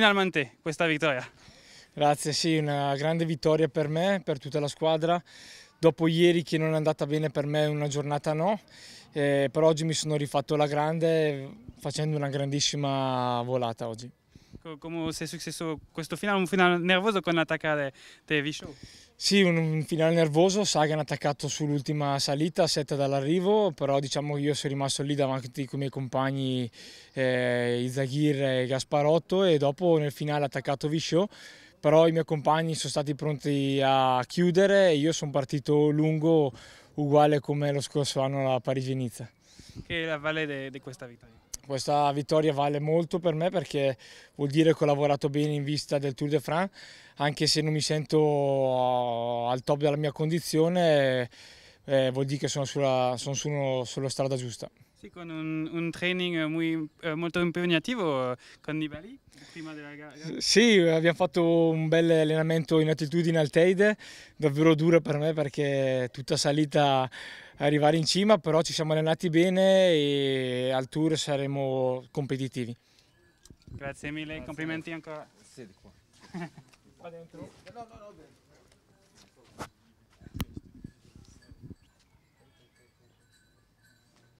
finalmente questa vittoria. Grazie, sì, una grande vittoria per me, per tutta la squadra. Dopo ieri che non è andata bene per me una giornata no, eh, però oggi mi sono rifatto la grande facendo una grandissima volata oggi come se è successo questo finale, un finale nervoso con l'attaccare Tevisciu? Sì, un, un, finale nervoso, Sagan ha attaccato sull'ultima salita, setta dall'arrivo, però diciamo che io sono rimasto lì davanti con i miei compagni eh, Izagir e Gasparotto e dopo nel finale ha attaccato Visciot però i miei compagni sono stati pronti a chiudere e io sono partito lungo uguale come lo scorso anno alla Parigi-Nizza. Che è la valle di questa vittoria? Questa vittoria vale molto per me perché vuol dire che ho lavorato bene in vista del Tour de France, anche se non mi sento eh, al top della mia condizione eh, vuol dire che sono sulla, sono sulla, sulla strada giusta. Sì, con un, un training muy, eh, molto impegnativo eh, con Nibali prima della gara. Sì, abbiamo fatto un bel allenamento in altitudine Alteide, davvero duro per me perché tutta salita arrivare in cima, però ci siamo allenati bene e al tour saremo competitivi. Grazie mille, complimenti ancora. Sì, di qua. Va dentro? No, no, no, dentro.